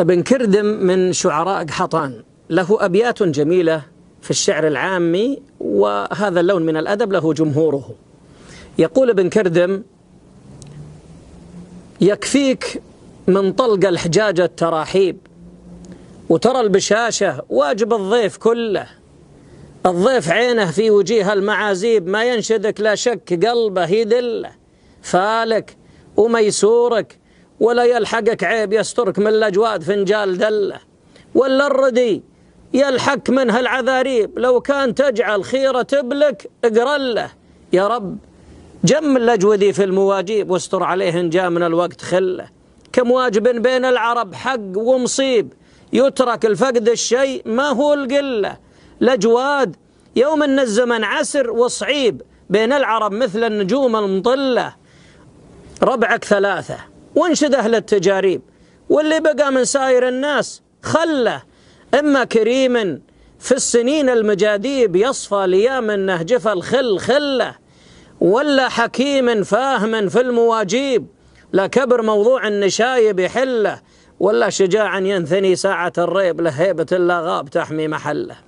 ابن كردم من شعراء قحطان له أبيات جميلة في الشعر العامي وهذا اللون من الأدب له جمهوره يقول ابن كردم يكفيك من طلق الحجاج التراحيب وترى البشاشة واجب الضيف كله الضيف عينه في وجيه المعازيب ما ينشدك لا شك قلبه يدله فالك وميسورك ولا يلحقك عيب يسترك من الأجواد فنجال دلة ولا الردي يلحق منها العذاريب لو كان تجعل خيرة ابلك اقرله يا رب جم الاجودي في المواجيب واستر عليه إن جاء من الوقت خله كم واجب بين العرب حق ومصيب يترك الفقد الشيء ما هو القلة الأجواد يوم أن الزمن عسر وصعيب بين العرب مثل النجوم المطلة ربعك ثلاثة وانشد أهل التجاريب واللي بقى من سائر الناس خله إما كريما في السنين المجاديب يصفى ليام نهجف الخل خله ولا حكيم فاهم في المواجيب لا كبر موضوع النشايب يحله ولا شجاع ينثني ساعة الريب لهيبة الله غاب تحمي محله